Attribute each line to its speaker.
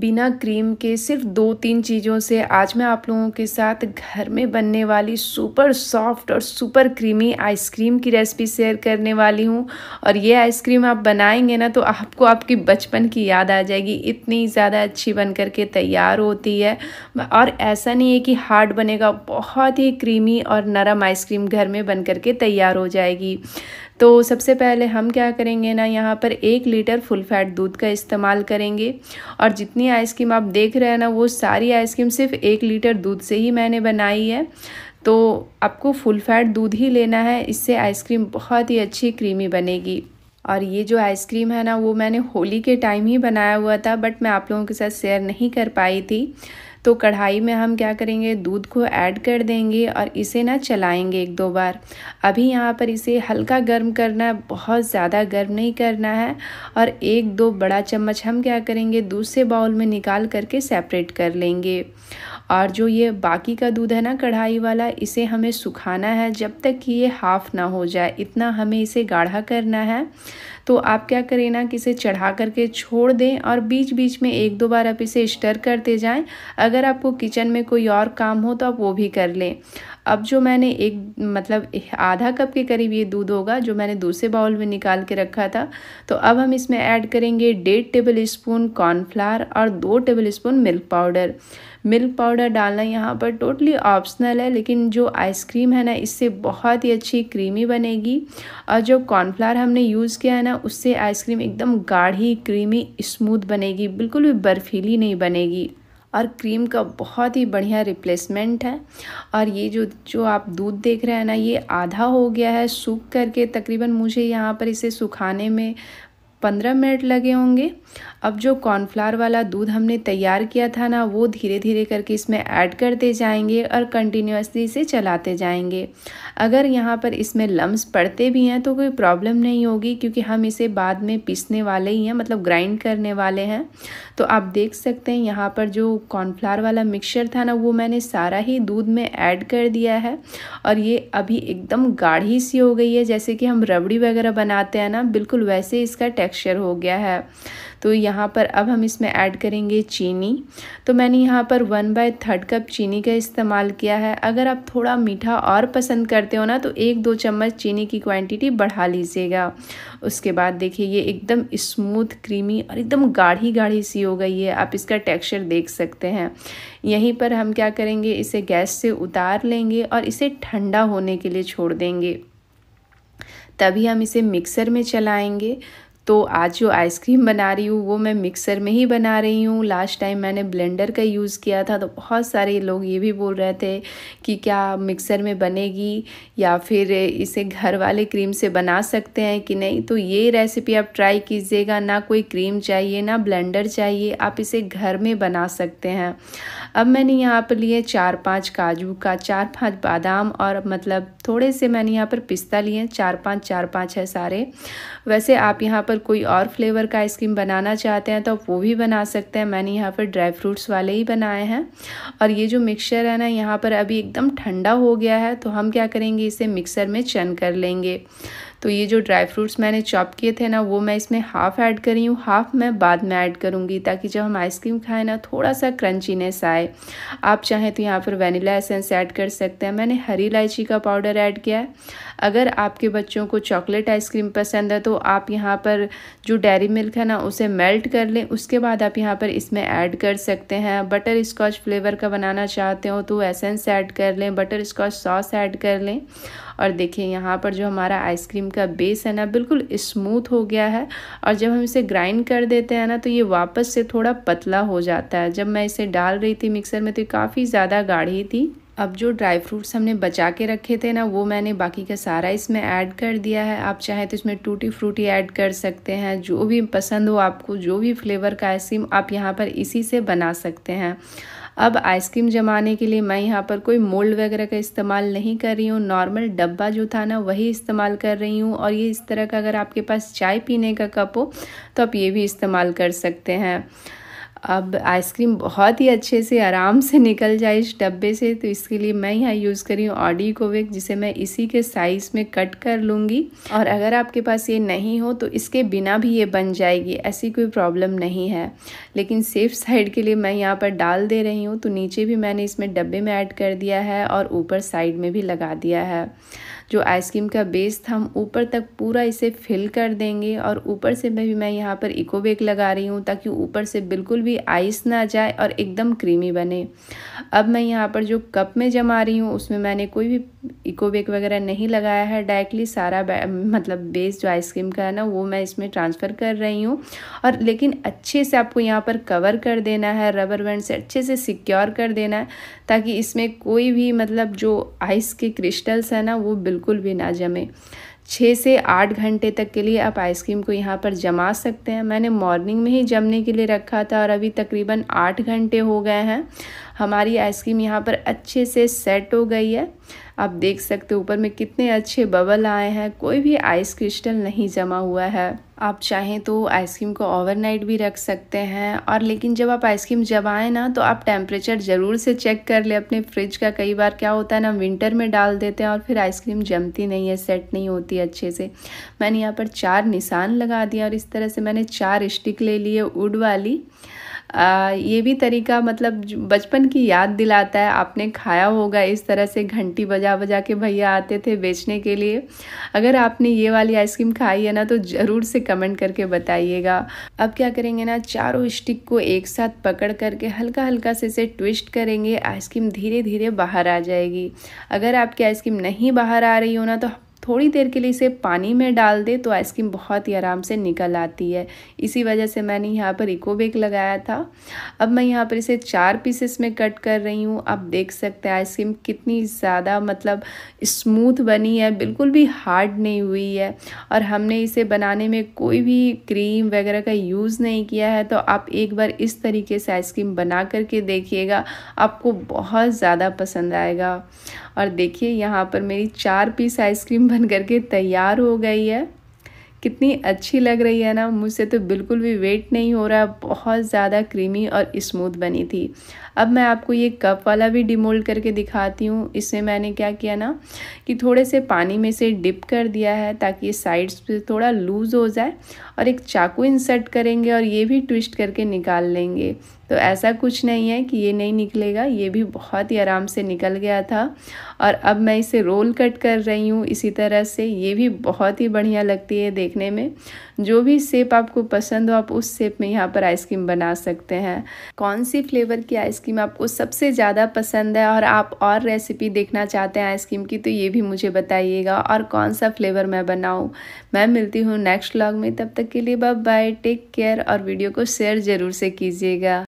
Speaker 1: बिना क्रीम के सिर्फ दो तीन चीज़ों से आज मैं आप लोगों के साथ घर में बनने वाली सुपर सॉफ्ट और सुपर क्रीमी आइसक्रीम की रेसिपी शेयर करने वाली हूँ और ये आइसक्रीम आप बनाएंगे ना तो आपको आपकी बचपन की याद आ जाएगी इतनी ज़्यादा अच्छी बन कर के तैयार होती है और ऐसा नहीं है कि हार्ड बनेगा बहुत ही क्रीमी और नरम आइसक्रीम घर में बन कर के तैयार हो जाएगी तो सबसे पहले हम क्या करेंगे ना यहाँ पर एक लीटर फुल फैट दूध का इस्तेमाल करेंगे और जितनी आइसक्रीम आप देख रहे हैं ना वो सारी आइसक्रीम सिर्फ एक लीटर दूध से ही मैंने बनाई है तो आपको फुल फैट दूध ही लेना है इससे आइसक्रीम बहुत ही अच्छी क्रीमी बनेगी और ये जो आइसक्रीम है ना वो मैंने होली के टाइम ही बनाया हुआ था बट मैं आप लोगों के साथ शेयर नहीं कर पाई थी तो कढ़ाई में हम क्या करेंगे दूध को ऐड कर देंगे और इसे ना चलाएंगे एक दो बार अभी यहाँ पर इसे हल्का गर्म करना है बहुत ज़्यादा गर्म नहीं करना है और एक दो बड़ा चम्मच हम क्या करेंगे दूसरे बाउल में निकाल करके सेपरेट कर लेंगे और जो ये बाकी का दूध है ना कढ़ाई वाला इसे हमें सुखाना है जब तक कि ये हाफ़ ना हो जाए इतना हमें इसे गाढ़ा करना है तो आप क्या करें ना कि इसे चढ़ा करके छोड़ दें और बीच बीच में एक दो बार आप इसे स्टर करते जाएं अगर आपको किचन में कोई और काम हो तो आप वो भी कर लें अब जो मैंने एक मतलब आधा कप के करीब ये दूध होगा जो मैंने दूसरे बाउल में निकाल के रखा था तो अब हम इसमें ऐड करेंगे डेढ़ टेबल स्पून कॉर्नफ्लावर और दो table spoon milk powder milk powder डालना यहाँ पर टोटली ऑप्शनल है लेकिन जो आइसक्रीम है ना इससे बहुत ही अच्छी क्रीमी बनेगी और जो कॉर्नफ्लावर हमने यूज़ किया है ना उससे आइसक्रीम एकदम गाढ़ी क्रीमी स्मूथ बनेगी बिल्कुल भी बर्फीली नहीं बनेगी और क्रीम का बहुत ही बढ़िया रिप्लेसमेंट है और ये जो जो आप दूध देख रहे हैं ना ये आधा हो गया है सूख करके तकरीबन मुझे यहाँ पर इसे सुखाने में पंद्रह मिनट लगे होंगे अब जो कॉर्नफ्लावर वाला दूध हमने तैयार किया था ना वो धीरे धीरे करके इसमें ऐड करते जाएंगे और कंटिन्यूसली इसे चलाते जाएंगे अगर यहाँ पर इसमें लम्स पड़ते भी हैं तो कोई प्रॉब्लम नहीं होगी क्योंकि हम इसे बाद में पीसने वाले ही हैं मतलब ग्राइंड करने वाले हैं तो आप देख सकते हैं यहाँ पर जो कॉर्नफ्लावर वाला मिक्सचर था ना वो मैंने सारा ही दूध में ऐड कर दिया है और ये अभी एकदम गाढ़ी सी हो गई है जैसे कि हम रबड़ी वगैरह बनाते हैं ना बिल्कुल वैसे इसका टेक्सचर हो गया है तो यहाँ पर अब हम इसमें ऐड करेंगे चीनी तो मैंने यहाँ पर वन बाय थर्ड कप चीनी का इस्तेमाल किया है अगर आप थोड़ा मीठा और पसंद करते हो ना तो एक दो चम्मच चीनी की क्वांटिटी बढ़ा लीजिएगा उसके बाद देखिए ये एकदम स्मूथ क्रीमी और एकदम गाढ़ी गाढ़ी सी हो गई है आप इसका टेक्स्चर देख सकते हैं यहीं पर हम क्या करेंगे इसे गैस से उतार लेंगे और इसे ठंडा होने के लिए छोड़ देंगे तभी हम इसे मिक्सर में चलाएंगे तो आज जो आइसक्रीम बना रही हूँ वो मैं मिक्सर में ही बना रही हूँ लास्ट टाइम मैंने ब्लेंडर का यूज़ किया था तो बहुत सारे लोग ये भी बोल रहे थे कि क्या मिक्सर में बनेगी या फिर इसे घर वाले क्रीम से बना सकते हैं कि नहीं तो ये रेसिपी आप ट्राई कीजिएगा ना कोई क्रीम चाहिए ना ब्लेंडर चाहिए आप इसे घर में बना सकते हैं अब मैंने यहाँ पर लिए चार पाँच काजू का चार पाँच बादाम और मतलब थोड़े से मैंने यहाँ पर पिस्ता लिए चार पाँच चार पाँच है सारे वैसे आप यहाँ पर अगर कोई और फ्लेवर का आइसक्रीम बनाना चाहते हैं तो आप वो भी बना सकते हैं मैंने यहाँ पर ड्राई फ्रूट्स वाले ही बनाए हैं और ये जो मिक्सचर है ना यहाँ पर अभी एकदम ठंडा हो गया है तो हम क्या करेंगे इसे मिक्सर में चन कर लेंगे तो ये जो ड्राई फ्रूट्स मैंने चॉप किए थे ना वो मैं इसमें हाफ़ ऐड करी हूँ हाफ़ मैं बाद में ऐड करूँगी ताकि जब हम आइसक्रीम खाएँ ना थोड़ा सा क्रंचीनेस आए आप चाहें तो यहाँ पर वनीला एसेंस ऐड कर सकते हैं मैंने हरी इलायची का पाउडर ऐड किया है अगर आपके बच्चों को चॉकलेट आइसक्रीम पसंद है तो आप यहाँ पर जो डेयरी मिल्क है ना उसे मेल्ट कर लें उसके बाद आप यहाँ पर इसमें ऐड कर सकते हैं बटर स्कॉच फ्लेवर का बनाना चाहते हो तो एसेंस ऐड कर लें बटर स्कॉच सॉस ऐड कर लें और देखिए यहाँ पर जो हमारा आइसक्रीम का बेस है ना बिल्कुल स्मूथ हो गया है और जब हम इसे ग्राइंड कर देते हैं ना तो ये वापस से थोड़ा पतला हो जाता है जब मैं इसे डाल रही थी मिक्सर में तो काफ़ी ज़्यादा गाढ़ी थी अब जो ड्राई फ्रूट्स हमने बचा के रखे थे ना वो मैंने बाकी का सारा इसमें ऐड कर दिया है आप चाहे तो इसमें टूटी फ्रूटी ऐड कर सकते हैं जो भी पसंद हो आपको जो भी फ्लेवर का आइसक्रीम आप यहाँ पर इसी से बना सकते हैं अब आइसक्रीम जमाने के लिए मैं यहाँ पर कोई मोल्ड वगैरह का इस्तेमाल नहीं कर रही हूँ नॉर्मल डब्बा जो था ना वही इस्तेमाल कर रही हूँ और ये इस तरह का अगर आपके पास चाय पीने का कप हो तो आप ये भी इस्तेमाल कर सकते हैं अब आइसक्रीम बहुत ही अच्छे से आराम से निकल जाए इस डब्बे से तो इसके लिए मैं यहाँ यूज़ करी हूँ ऑडी कोविक जिसे मैं इसी के साइज़ में कट कर लूँगी और अगर आपके पास ये नहीं हो तो इसके बिना भी ये बन जाएगी ऐसी कोई प्रॉब्लम नहीं है लेकिन सेफ साइड के लिए मैं यहाँ पर डाल दे रही हूँ तो नीचे भी मैंने इसमें डब्बे में ऐड कर दिया है और ऊपर साइड में भी लगा दिया है जो आइसक्रीम का बेस था हम ऊपर तक पूरा इसे फिल कर देंगे और ऊपर से भी मैं यहाँ पर इको बेक लगा रही हूँ ताकि ऊपर से बिल्कुल भी आइस ना जाए और एकदम क्रीमी बने अब मैं यहाँ पर जो कप में जमा रही हूँ उसमें मैंने कोई भी इको बेक वगैरह नहीं लगाया है डायरेक्टली सारा मतलब बेस जो आइसक्रीम का है ना वो मैं इसमें ट्रांसफ़र कर रही हूँ और लेकिन अच्छे से आपको यहाँ पर कवर कर देना है रबर बैंड से अच्छे से सिक्योर कर देना है ताकि इसमें कोई भी मतलब जो आइस के क्रिस्टल्स हैं ना वो बिल्कुल भी ना जमे छः से आठ घंटे तक के लिए आप आइसक्रीम को यहाँ पर जमा सकते हैं मैंने मॉर्निंग में ही जमने के लिए रखा था और अभी तकरीबन आठ घंटे हो गए हैं हमारी आइसक्रीम यहाँ पर अच्छे से सेट हो गई है आप देख सकते हो ऊपर में कितने अच्छे बबल आए हैं कोई भी आइस क्रिस्टल नहीं जमा हुआ है आप चाहें तो आइसक्रीम को ओवरनाइट भी रख सकते हैं और लेकिन जब आप आइसक्रीम जमाएँ ना तो आप टेम्परेचर ज़रूर से चेक कर ले अपने फ्रिज का कई बार क्या होता है ना विंटर में डाल देते हैं और फिर आइसक्रीम जमती नहीं है सेट नहीं होती अच्छे से मैंने यहाँ पर चार निशान लगा दिया और इस तरह से मैंने चार स्टिक ले लिए वुड वाली ये भी तरीका मतलब बचपन की याद दिलाता है आपने खाया होगा इस तरह से घंटी बजा बजा के भैया आते थे बेचने के लिए अगर आपने ये वाली आइसक्रीम खाई है ना तो ज़रूर से कमेंट करके बताइएगा अब क्या करेंगे ना चारों स्टिक को एक साथ पकड़ करके हल्का हल्का से इसे ट्विस्ट करेंगे आइसक्रीम धीरे धीरे बाहर आ जाएगी अगर आपकी आइसक्रीम नहीं बाहर आ रही हो ना तो थोड़ी देर के लिए इसे पानी में डाल दे तो आइसक्रीम बहुत ही आराम से निकल आती है इसी वजह से मैंने यहाँ पर इको बेक लगाया था अब मैं यहाँ पर इसे चार पीसेस में कट कर रही हूँ आप देख सकते हैं आइसक्रीम कितनी ज़्यादा मतलब स्मूथ बनी है बिल्कुल भी हार्ड नहीं हुई है और हमने इसे बनाने में कोई भी क्रीम वगैरह का यूज़ नहीं किया है तो आप एक बार इस तरीके से आइसक्रीम बना करके देखिएगा आपको बहुत ज़्यादा पसंद आएगा और देखिए यहाँ पर मेरी चार पीस आइसक्रीम बन करके तैयार हो गई है कितनी अच्छी लग रही है ना मुझसे तो बिल्कुल भी वेट नहीं हो रहा बहुत ज़्यादा क्रीमी और स्मूथ बनी थी अब मैं आपको ये कप वाला भी डिमोल्ड करके दिखाती हूँ इसमें मैंने क्या किया ना कि थोड़े से पानी में से डिप कर दिया है ताकि ये साइड्स पे थोड़ा लूज़ हो जाए और एक चाकू इंसर्ट करेंगे और ये भी ट्विस्ट करके निकाल लेंगे तो ऐसा कुछ नहीं है कि ये नहीं निकलेगा ये भी बहुत ही आराम से निकल गया था और अब मैं इसे रोल कट कर रही हूँ इसी तरह से ये भी बहुत ही बढ़िया लगती है देखने में जो भी सेप आपको पसंद हो आप उस सेप में यहाँ पर आइसक्रीम बना सकते हैं कौन सी फ्लेवर की आइसक्रीम आपको सबसे ज़्यादा पसंद है और आप और रेसिपी देखना चाहते हैं आइसक्रीम की तो ये भी मुझे बताइएगा और कौन सा फ्लेवर मैं बनाऊँ मैं मिलती हूँ नेक्स्ट व्लॉग में तब तक के लिए बाय बाय टेक केयर और वीडियो को शेयर ज़रूर से कीजिएगा